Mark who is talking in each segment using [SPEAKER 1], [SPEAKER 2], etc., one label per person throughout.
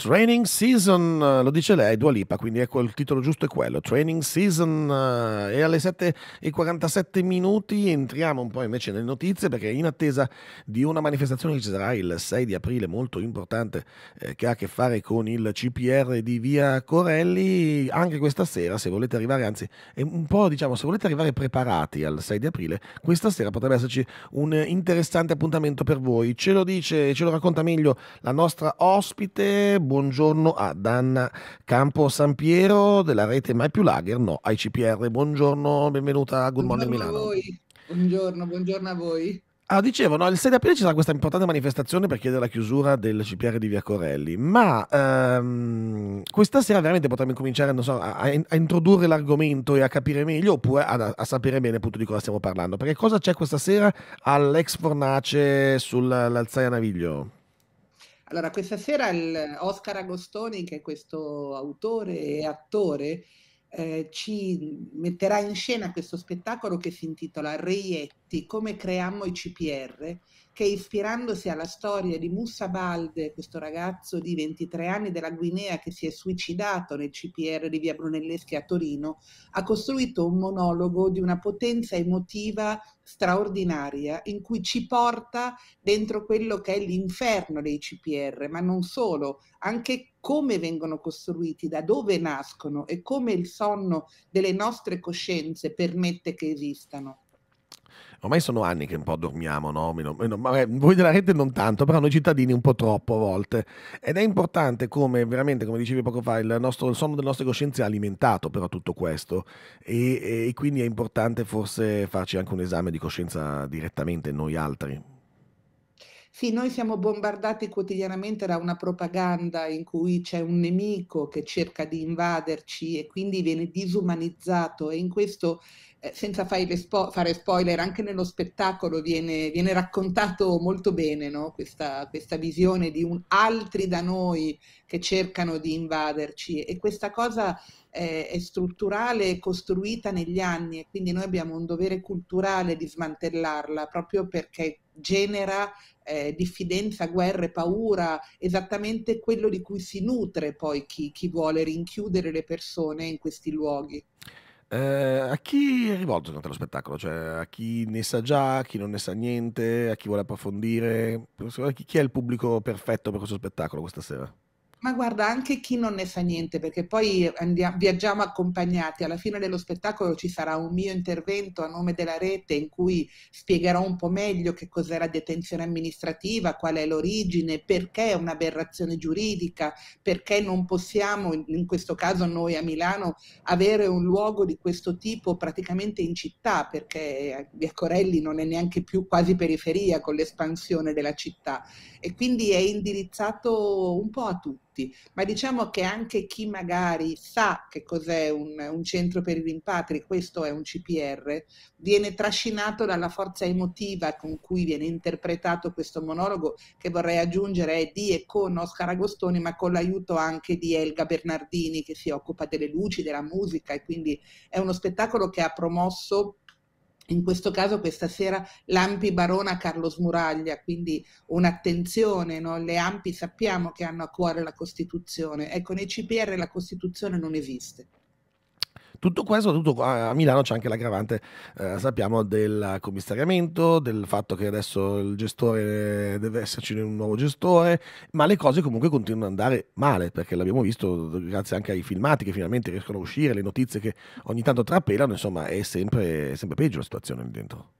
[SPEAKER 1] Training Season, eh, lo dice lei, Dua Lipa, quindi ecco il titolo giusto è quello, Training Season è eh, alle 7.47 minuti entriamo un po' invece nelle notizie perché in attesa di una manifestazione che ci sarà il 6 di aprile molto importante eh, che ha a che fare con il CPR di Via Corelli, anche questa sera se volete arrivare, anzi è un po' diciamo se volete arrivare preparati al 6 di aprile, questa sera potrebbe esserci un interessante appuntamento per voi, ce lo dice, ce lo racconta meglio la nostra ospite buongiorno a Anna Campo San Piero della rete Mai Più Lager, no, ICPR. Buongiorno, benvenuta a Good Morning Milano.
[SPEAKER 2] A buongiorno, buongiorno a voi.
[SPEAKER 1] Ah, dicevo, no, il 6 aprile ci sarà questa importante manifestazione per chiedere la chiusura del CPR di Via Corelli, ma ehm, questa sera veramente potremmo cominciare so, a, a, introdurre l'argomento e a capire meglio oppure a, a, sapere bene appunto di cosa stiamo parlando. Perché cosa c'è questa sera all'ex fornace sull'Alzaia Naviglio?
[SPEAKER 2] Allora, questa sera Oscar Agostoni, che è questo autore e attore, eh, ci metterà in scena questo spettacolo che si intitola Reietto Uniti come creammo i CPR, che ispirandosi alla storia di Moussa Balde, questo ragazzo di 23 anni della Guinea che si è suicidato nel CPR di via Brunelleschi a Torino, ha costruito un monologo di una potenza emotiva straordinaria in cui ci porta dentro quello che è l'inferno dei CPR, ma non solo, anche come vengono costruiti, da dove nascono e come il sonno delle nostre coscienze permette che esistano
[SPEAKER 1] ormai sono anni che un po' dormiamo, no? voi della rete non tanto, però noi cittadini un po' troppo a volte. Ed è importante come veramente, come dicevi poco fa, il, nostro, il sonno delle nostre coscienze è alimentato però tutto questo e, e quindi è importante forse farci anche un esame di coscienza direttamente noi altri.
[SPEAKER 2] Sì, noi siamo bombardati quotidianamente da una propaganda in cui c'è un nemico che cerca di invaderci e quindi viene disumanizzato e in questo, eh, senza spo- fare spoiler, anche nello spettacolo viene, viene raccontato molto bene no? questa, questa, visione di un, altri da noi che cercano di invaderci e questa cosa eh, è strutturale e costruita negli anni e quindi noi abbiamo un dovere culturale di smantellarla proprio perché genera eh, diffidenza, guerra e paura, esattamente quello di cui si nutre poi chi, chi vuole rinchiudere le persone in questi luoghi.
[SPEAKER 1] Eh, a chi è rivolto lo spettacolo? Cioè, a chi ne sa già, a chi non ne sa niente, a chi vuole approfondire? Cioè, chi è il pubblico perfetto per questo spettacolo questa sera?
[SPEAKER 2] Ma guarda, anche chi non ne sa niente, perché poi andiamo, viaggiamo accompagnati. Alla fine dello spettacolo ci sarà un mio intervento a nome della rete in cui spiegherò un po' meglio che cos'è la detenzione amministrativa, qual è l'origine, perché è un'aberrazione giuridica, perché non possiamo, in questo caso noi a Milano, avere un luogo di questo tipo praticamente in città, perché Via Corelli non è neanche più quasi periferia con l'espansione della città. E quindi è indirizzato un po' a tutti tutti, ma diciamo che anche chi magari sa che cos'è un, un centro per i rimpatri, questo è un CPR, viene trascinato dalla forza emotiva con cui viene interpretato questo monologo, che vorrei aggiungere è di e con Oscar Agostoni, ma con l'aiuto anche di Elga Bernardini che si occupa delle luci, della musica e quindi è uno spettacolo che ha promosso in questo caso questa sera l'Ampi Barona Carlo Smuraglia, quindi un'attenzione, no? le Ampi sappiamo che hanno a cuore la Costituzione, ecco nei CPR la Costituzione non esiste.
[SPEAKER 1] Tutto questo, tutto, a Milano c'è anche l'aggravante, eh, sappiamo, del commissariamento, del fatto che adesso il gestore deve esserci un nuovo gestore, ma le cose comunque continuano ad andare male, perché l'abbiamo visto grazie anche ai filmati che finalmente riescono a uscire, le notizie che ogni tanto trapelano, insomma è sempre, sempre peggio la situazione lì dentro.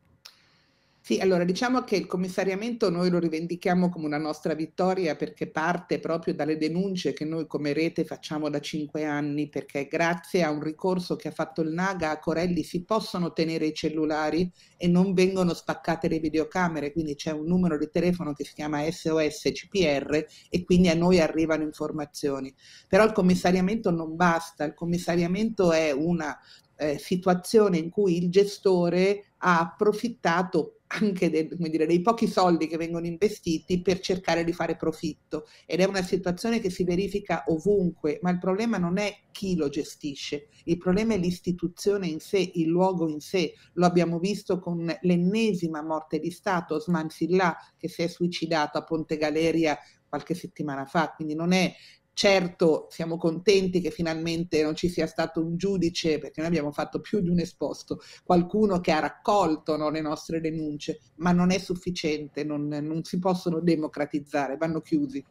[SPEAKER 2] Sì, allora diciamo che il commissariamento noi lo rivendichiamo come una nostra vittoria perché parte proprio dalle denunce che noi come rete facciamo da cinque anni perché grazie a un ricorso che ha fatto il Naga a Corelli si possono tenere i cellulari e non vengono spaccate le videocamere, quindi c'è un numero di telefono che si chiama SOS CPR e quindi a noi arrivano informazioni. Però il commissariamento non basta, il commissariamento è una eh, situazione in cui il gestore ha approfittato anche del, dire, dei pochi soldi che vengono investiti per cercare di fare profitto ed è una situazione che si verifica ovunque, ma il problema non è chi lo gestisce, il problema è l'istituzione in sé, il luogo in sé, lo abbiamo visto con l'ennesima morte di Stato, Osman Silla che si è suicidato a Ponte Galeria qualche settimana fa, quindi non è Certo siamo contenti che finalmente non ci sia stato un giudice, perché noi abbiamo fatto più di un esposto, qualcuno che ha raccolto no, le nostre denunce, ma non è sufficiente, non, non si possono democratizzare, vanno chiusi.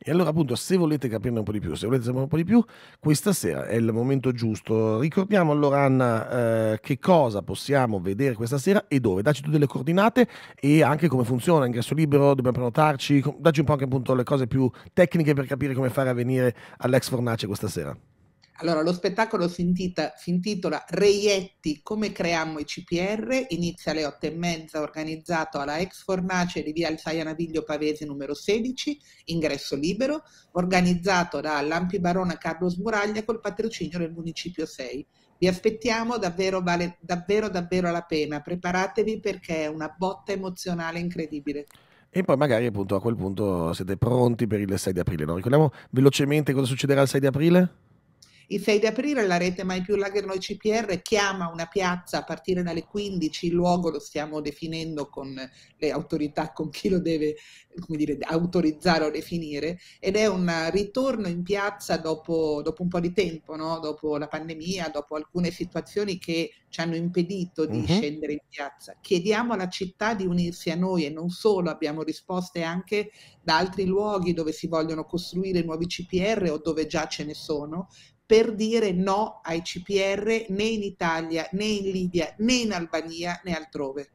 [SPEAKER 1] E allora appunto se volete capirne un po' di più, se volete sapere un po' di più, questa sera è il momento giusto. Ricordiamo allora Anna eh, che cosa possiamo vedere questa sera e dove. Dacci tutte le coordinate e anche come funziona, ingresso libero, dobbiamo prenotarci, dacci un po' anche appunto le cose più tecniche per capire come fare a venire all'Ex Fornace questa sera.
[SPEAKER 2] Allora, lo spettacolo si, intita, si intitola Reietti, come creiamo i CPR, inizia alle otto e mezza, organizzato alla ex fornace di via Alzaia Naviglio Pavese numero 16, ingresso libero, organizzato da Lampi Barona Carlo Smuraglia col patrocinio del Municipio 6. Vi aspettiamo, davvero vale davvero davvero la pena, preparatevi perché è una botta emozionale incredibile.
[SPEAKER 1] E poi magari appunto a quel punto siete pronti per il 6 di aprile. No? Ricordiamo velocemente cosa succederà il 6 di aprile?
[SPEAKER 2] Il 6 di aprile la rete Mai più Lager Noi CPR chiama una piazza a partire dalle 15, il luogo lo stiamo definendo con le autorità, con chi lo deve dire, autorizzare o definire, ed è un ritorno in piazza dopo, dopo un po' di tempo, no? dopo la pandemia, dopo alcune situazioni che ci hanno impedito di uh-huh. scendere in piazza. Chiediamo alla città di unirsi a noi e non solo, abbiamo risposte anche da altri luoghi dove si vogliono costruire nuovi CPR o dove già ce ne sono per dire no ai CPR né in Italia, né in Libia, né in Albania, né altrove.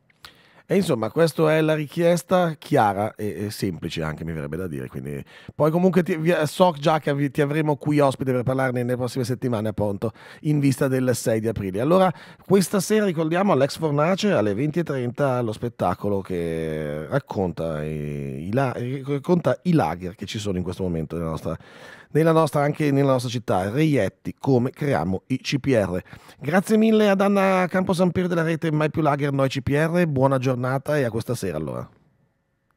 [SPEAKER 1] E insomma, questa è la richiesta chiara e, e, semplice anche, mi verrebbe da dire. Quindi... Poi comunque ti, so già che ti avremo qui ospite per parlarne nelle prossime settimane, appunto, in vista del 6 di aprile. Allora, questa sera ricordiamo all'ex Fornace alle 20.30 lo spettacolo che racconta i, i, eh, racconta i lager che ci sono in questo momento nella nostra nella nostra, anche nella nostra città, Reietti, come creiamo i CPR. Grazie mille ad Anna Camposampiero della rete Mai più Lager Noi CPR, buona giornata e a questa sera allora.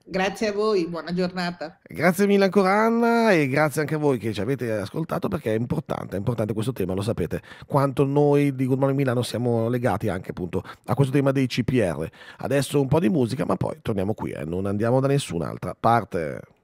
[SPEAKER 2] Grazie a voi, buona giornata.
[SPEAKER 1] Grazie mille ancora Anna e grazie anche a voi che ci avete ascoltato perché è importante, è importante questo tema, lo sapete, quanto noi di Good Morning Milano siamo legati anche appunto a questo tema dei CPR. Adesso un po' di musica ma poi torniamo qui e eh, non andiamo da nessun'altra parte.